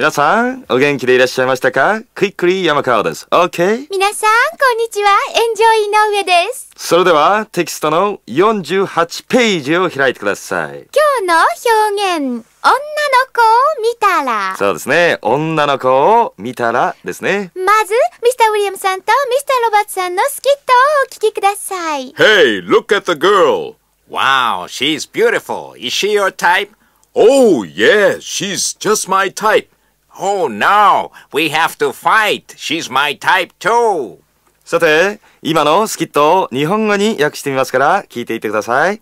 皆さん、お元気でいらっしゃいましたかクイックリー山川です。OK? 皆さん、こんにちは。エンジョイ井上です。それでは、テキストの48ページを開いてください。今日の表現、女の子を見たら。そうですね。女の子を見たらですね。まず、ミスター・ウィリアムさんとミスター・ロバーツさんのスキットをお聞きください。Hey, look at the girl! Wow, she's beautiful. Is she your type? Oh, yes, she's just my type. Oh no! We have to fight! She's my type too! さて、今のスキットを日本語に訳してみますから聞いていてください。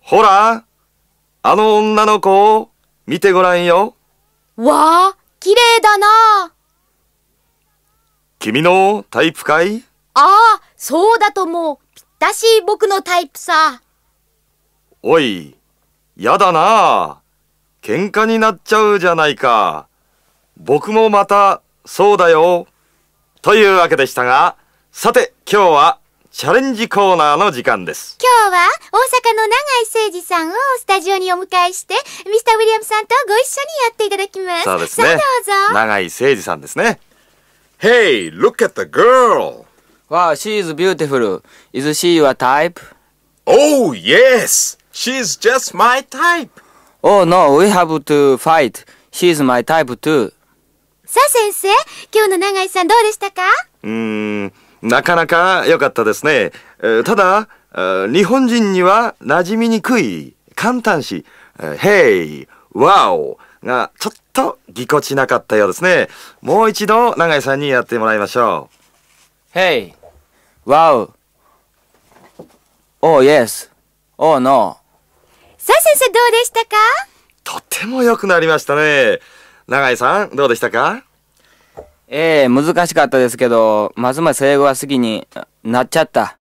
ほら、あの女の子を見てごらんよ。わあ、綺麗だな。君のタイプかいああ、そうだと思う、ぴったし僕のタイプさ。おい、やだな。喧嘩になっちゃうじゃないか。僕もまた、そうだよ。というわけでしたが、さて、今日は、チャレンジコーナーの時間です。今日は、大阪の永井誠司さんをスタジオにお迎えして、ミスター・ウィリアムさんとご一緒にやっていただきます。そうですね。永井誠司さんですね。Hey, look at the girl! Wow, she s beautiful. Is she your type? Oh, yes! She's just my type! Oh no, we have to fight. She's my type too. さあ先生、今日の永井さんどうでしたかうーん、なかなか良かったですね。えー、ただ、えー、日本人には馴染みにくい簡単詞、えー、Hey, Wow がちょっとぎこちなかったようですね。もう一度永井さんにやってもらいましょう。Hey, Wow, Oh yes, Oh no. さあ先生どうでしたかとてもよくなりましたね永井さんどうでしたかええ難しかったですけどますます英語が好きになっちゃった